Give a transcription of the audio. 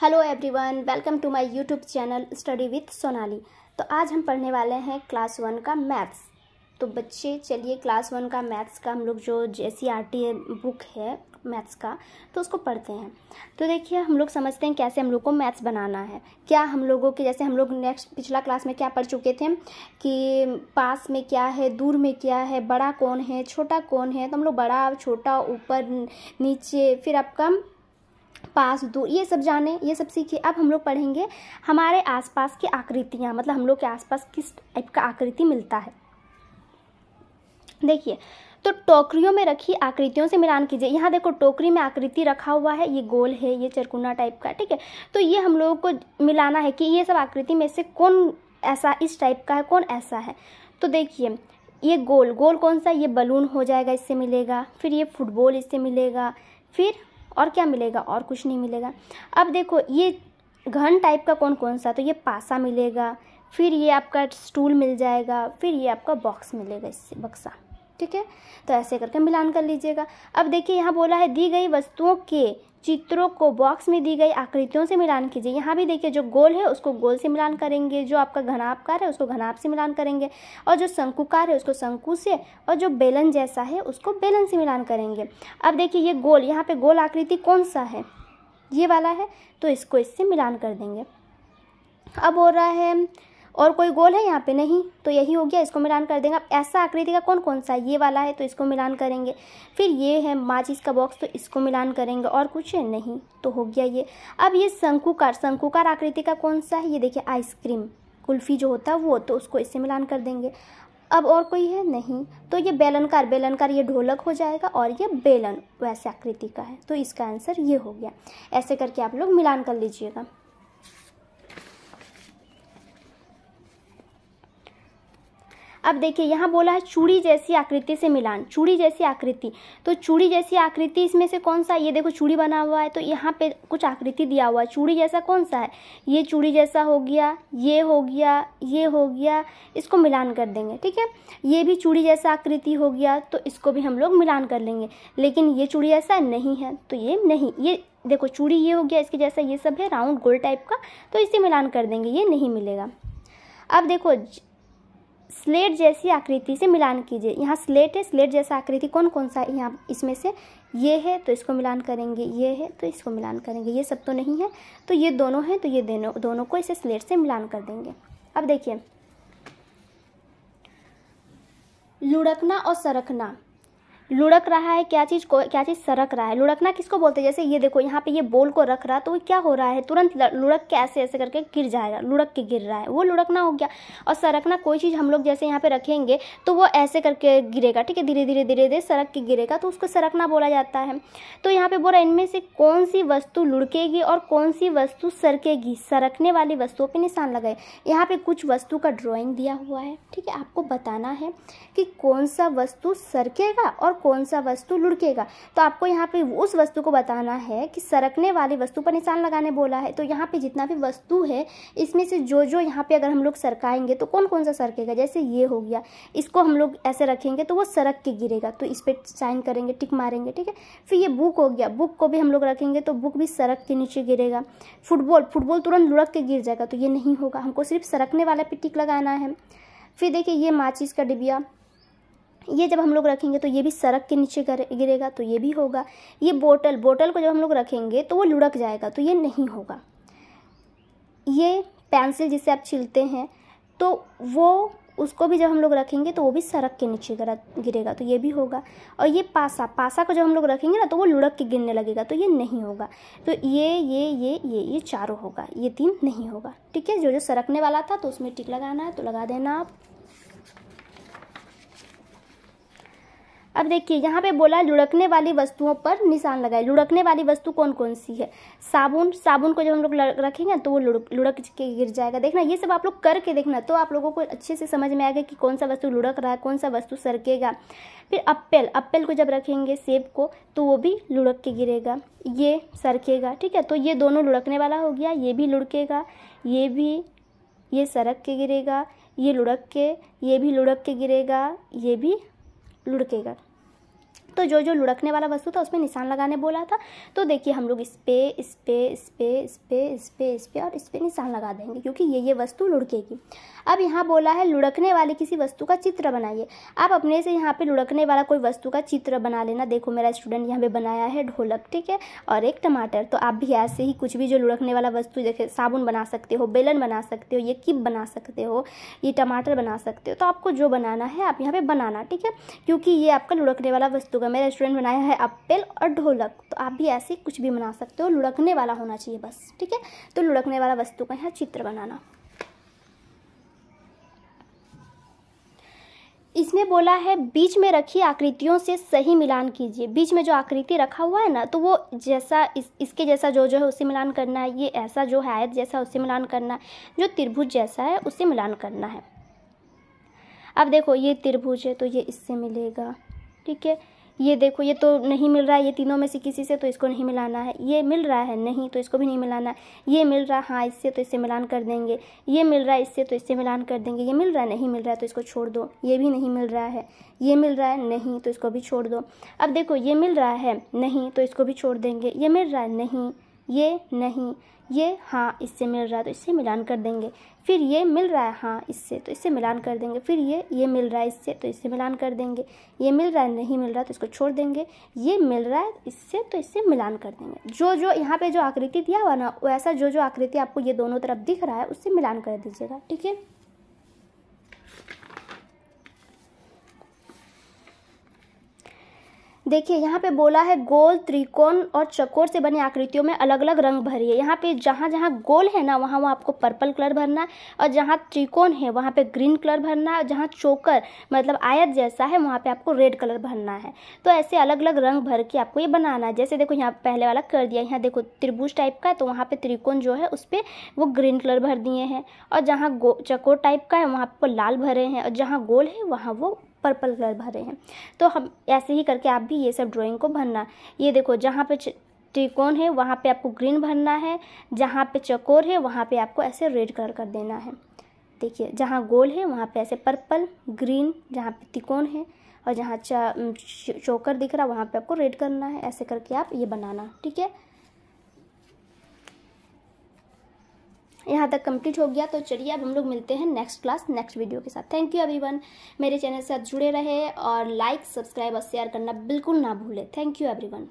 hello everyone welcome to my YouTube channel study with Sonali तो आज हम पढ़ने वाले हैं क्लास वन का मैथ्स तो बच्चे चलिए क्लास वन का मैथ्स का हम लोग जो J C R T book है मैथ्स का तो उसको पढ़ते हैं तो देखिए हम लोग समझते हैं कैसे हम लोग को मैथ्स बनाना है क्या हम लोगों के जैसे हम लोग नेक्स्ट पिछला क्लास में क्या पढ़ चुके थे कि पास में क्या है दूर में क्या है बड़ा कौन है छोटा कौन है तो हम लोग बड़ा छोटा ऊपर नीचे फिर आपका पास दूर ये सब जाने ये सब सीखे अब हम लोग पढ़ेंगे हमारे आसपास की आकृतियाँ मतलब हम लोग के आसपास किस टाइप का आकृति मिलता है देखिए तो टोकरियों में रखी आकृतियों से मिलान कीजिए यहाँ देखो टोकरी में आकृति रखा हुआ है ये गोल है ये चरकुना टाइप का ठीक है तो ये हम लोगों को मिलाना है कि ये सब आकृति में से कौन ऐसा इस टाइप का है कौन ऐसा है तो देखिए ये गोल गोल कौन सा ये बलून हो जाएगा इससे मिलेगा फिर ये फुटबॉल इससे मिलेगा फिर और क्या मिलेगा और कुछ नहीं मिलेगा अब देखो ये घन टाइप का कौन कौन सा तो ये पासा मिलेगा फिर ये आपका स्टूल मिल जाएगा फिर ये आपका बॉक्स मिलेगा इससे बक्सा ठीक है तो ऐसे करके मिलान कर लीजिएगा अब देखिए यहाँ बोला है दी गई वस्तुओं के चित्रों को बॉक्स में दी गई आकृतियों से मिलान कीजिए यहाँ भी देखिए जो गोल है उसको गोल से मिलान करेंगे जो आपका घनापकार है उसको घनाप से मिलान करेंगे और जो शंकुकार है उसको शंकु से और जो बेलन जैसा है उसको बेलन से मिलान करेंगे अब देखिए ये गोल यहाँ पे गोल आकृति कौन सा है ये वाला है तो इसको इससे मिलान कर देंगे अब हो रहा है और कोई गोल है यहाँ पे नहीं तो यही हो गया इसको मिलान कर देंगे अब ऐसा आकृति का कौन कौन सा ये वाला है तो इसको मिलान करेंगे फिर ये है माचिस का बॉक्स तो इसको मिलान करेंगे और कुछ है नहीं तो हो गया ये अब ये शंकुकार शंकुकार आकृति का कौन सा है ये देखिए आइसक्रीम कुल्फ़ी जो होता है वो तो उसको इससे मिलान कर देंगे अब और कोई है नहीं तो ये बेलनकार बेलनकार ये ढोलक हो जाएगा और ये बेलन वैसे आकृति का है तो इसका आंसर ये हो गया ऐसे करके आप लोग मिलान कर लीजिएगा अब देखिए यहाँ बोला है चूड़ी जैसी आकृति से मिलान चूड़ी जैसी आकृति तो चूड़ी जैसी आकृति इसमें से कौन सा ये देखो चूड़ी बना हुआ है तो यहाँ पे कुछ आकृति दिया हुआ है चूड़ी जैसा कौन सा है ये चूड़ी जैसा हो गया ये हो गया ये हो गया इसको मिलान कर देंगे ठीक है ये भी चूड़ी जैसा आकृति हो गया तो इसको भी हम लोग मिलान कर लेंगे लेकिन ये चूड़ी ऐसा नहीं है तो ये नहीं ये देखो चूड़ी ये हो गया इसके जैसा ये सब है राउंड गोल टाइप का तो इसे मिलान कर देंगे ये नहीं मिलेगा अब देखो स्लेट जैसी आकृति से मिलान कीजिए यहाँ स्लेट है स्लेट जैसा आकृति कौन कौन सा यहाँ इसमें से ये है तो इसको मिलान करेंगे ये है तो इसको मिलान करेंगे ये सब तो नहीं है तो ये दोनों हैं तो ये दोनों दोनों को इसे स्लेट से मिलान कर देंगे अब देखिए लुढ़कना और सरकना लुढ़क रहा है क्या चीज़ को क्या चीज़ सरक रहा है लुढ़कना किसको बोलते हैं जैसे ये देखो यहाँ पे ये बोल को रख रहा है तो वो क्या हो रहा है तुरंत लुढ़क के ऐसे ऐसे करके गिर जाएगा लुढ़क के गिर रहा है वो लुढ़कना हो गया और सरकना कोई चीज़ हम लोग जैसे यहाँ पे रखेंगे तो वो ऐसे करके गिरेगा ठीक है धीरे धीरे धीरे धीरे सरक के गिरेगा तो उसको सरकना बोला जाता है तो यहाँ पर बोला इनमें से कौन सी वस्तु लुढ़केगी और कौन सी वस्तु सरकेगी सरकने वाली वस्तुओं पर निशान लगाए यहाँ पर कुछ वस्तु का ड्रॉइंग दिया हुआ है ठीक है आपको बताना है कि कौन सा वस्तु सरकेगा और कौन सा वस्तु लुढ़केगा तो आपको यहाँ पे उस वस्तु को बताना है कि सरकने वाली वस्तु पर निशान लगाने बोला है तो यहाँ पे जितना भी वस्तु है इसमें से जो जो यहाँ पे अगर हम लोग सरकाएंगे तो कौन कौन सा सरकेगा जैसे ये हो गया इसको हम लोग ऐसे रखेंगे तो वो सरक के गिरेगा तो इस पर साइन करेंगे टिक मारेंगे ठीक है फिर ये बुक हो गया बुक को भी हम लोग रखेंगे तो बुक भी सरक के नीचे गिरेगा फुटबॉल फुटबॉल तुरंत लुढ़क के गिर जाएगा तो ये नहीं होगा हमको सिर्फ सरकने वाला पे टिक लगाना है फिर देखिए ये माचिस का डिबिया ये जब हम लोग रखेंगे तो ये भी सड़क के नीचे गिरेगा तो ये भी होगा ये बोटल बोटल को जब हम लोग रखेंगे तो वो लुढ़क जाएगा तो ये नहीं होगा ये पेंसिल जिसे आप छिलते हैं तो वो उसको भी जब हम लोग रखेंगे तो वो भी सड़क के नीचे गिरेगा तो ये भी होगा और ये पासा पासा को जब हम लोग रखेंगे ना तो वो लुढ़क के गिरने लगेगा तो ये नहीं होगा तो ये ये ये ये ये चारों होगा ये तीन नहीं होगा ठीक है जो जो सरकने वाला था तो उसमें टिक लगाना है तो लगा देना आप अब देखिए यहाँ पे बोला लुढ़कने वाली वस्तुओं पर निशान लगाए लुढ़कने वाली वस्तु कौन कौन सी है साबुन साबुन को जब हम लोग रखेंगे तो वो लुढ़क लुढ़क के गिर जाएगा देखना ये सब आप लोग करके देखना तो आप लोगों को अच्छे से समझ में आएगा कि कौन सा वस्तु लुढ़क रहा है कौन सा वस्तु सरकेगा फिर अप्पेल अप्पेल को जब रखेंगे सेब को तो वो भी लुढ़क के गिरेगा ये सरकेगा ठीक है तो ये दोनों लुढ़कने वाला हो गया ये भी लुढ़केगा ये भी ये सरक के गिरेगा ये लुढ़क के ये भी लुढ़क के गिरेगा ये भी लुढ़केगा तो जो जो लुढ़कने वाला वस्तु था उसमें निशान लगाने बोला था तो देखिए हम लोग इस पे इस पे इस पे इस पे इस पे इस पे और इस पे निशान लगा देंगे क्योंकि ये ये वस्तु लुढ़केगी अब यहाँ बोला है लुढ़कने वाली किसी वस्तु का चित्र बनाइए आप अपने से यहाँ पे लुढ़कने वाला कोई वस्तु का चित्र बना लेना देखो मेरा स्टूडेंट यहाँ पे बनाया है ढोलक ठीक है और एक टमाटर तो आप भी ऐसे ही कुछ भी जो लुढ़कने वाला वस्तु जैसे साबुन बना सकते हो बेलन बना सकते हो ये किप बना सकते हो ये टमाटर बना सकते हो तो आपको जो बनाना है आप यहाँ पर बनाना ठीक है क्योंकि ये आपका लुढ़कने वाला वस्तु होगा मेरा रेस्टोरेंट बनाया है अपेल और ढोलक तो आप भी ऐसे कुछ भी बना सकते हो लुढ़कने वाला होना चाहिए बस ठीक है तो लुढ़कने वाला वस्तु का यहाँ चित्र बनाना इसमें बोला है बीच में रखी आकृतियों से सही मिलान कीजिए बीच में जो आकृति रखा हुआ है ना तो वो जैसा इस इसके जैसा जो जो है उसे मिलान करना है ये ऐसा जो है आयत जैसा उससे मिलान करना है जो त्रिभुज जैसा है उससे मिलान करना है अब देखो ये त्रिभुज है तो ये इससे मिलेगा ठीक है ये देखो ये तो नहीं मिल रहा है ये तीनों में से किसी से तो इसको नहीं मिलाना है ये मिल रहा है नहीं तो इसको भी नहीं मिलाना है ये मिल रहा है हाँ इससे तो इससे मिलान कर देंगे ये मिल रहा है इससे तो इससे मिलान कर देंगे ये मिल रहा है नहीं मिल रहा है तो इसको छोड़ दो ये भी नहीं मिल रहा है ये मिल रहा है नहीं तो इसको भी छोड़ दो अब देखो ये मिल रहा है नहीं तो इसको भी छोड़ देंगे ये मिल रहा है नहीं ये नहीं ये हाँ इससे मिल रहा है तो इससे मिलान कर देंगे फिर ये मिल रहा है हाँ इससे तो इससे मिलान कर देंगे फिर ये ये मिल रहा है इससे तो इससे मिलान कर देंगे ये मिल रहा है नहीं मिल रहा तो इसको छोड़ देंगे ये मिल रहा है इससे तो इससे मिलान कर देंगे जो जो यहाँ पे जो आकृति दिया हुआ ना वैसा जो जो आकृति आपको ये दोनों तरफ दिख रहा है उससे मिलान कर दीजिएगा ठीक है देखिए यहाँ पे बोला है गोल त्रिकोण और चकोर से बने आकृतियों में अलग अलग रंग भरिए यहाँ पे जहाँ जहाँ गोल है ना वहाँ वहाँ आपको पर्पल कलर भरना है और जहाँ त्रिकोण है वहाँ पे ग्रीन कलर भरना है और जहाँ चोकर मतलब आयत जैसा है वहाँ पे आपको रेड कलर भरना है तो ऐसे अलग अलग रंग भर के आपको ये बनाना है जैसे देखो यहाँ पहले वाला कर दिया यहाँ देखो त्रिभुज टाइप का है तो वहाँ पर त्रिकोण जो है उस पर वो ग्रीन कलर भर दिए हैं और जहाँ चकोर टाइप का है वहाँ पर लाल भरे हैं और जहाँ गोल है वहाँ वो पर्पल कलर भरे हैं तो हम ऐसे ही करके आप भी ये सब ड्राइंग को भरना ये देखो जहाँ पे त्रिकोण है वहाँ पे आपको ग्रीन भरना है जहाँ पे चकोर है वहाँ पे आपको ऐसे रेड कलर कर देना है देखिए जहाँ गोल है वहाँ पे ऐसे पर्पल ग्रीन जहाँ पे त्रिकोण है और जहाँ चौकर दिख रहा वहाँ पर आपको रेड करना है ऐसे करके आप ये बनाना ठीक है यहाँ तक कंप्लीट हो गया तो चलिए अब हम लोग मिलते हैं नेक्स्ट क्लास नेक्स्ट वीडियो के साथ थैंक यू एवरीवन मेरे चैनल से आप जुड़े रहे और लाइक सब्सक्राइब और शेयर करना बिल्कुल ना भूले थैंक यू एवरीवन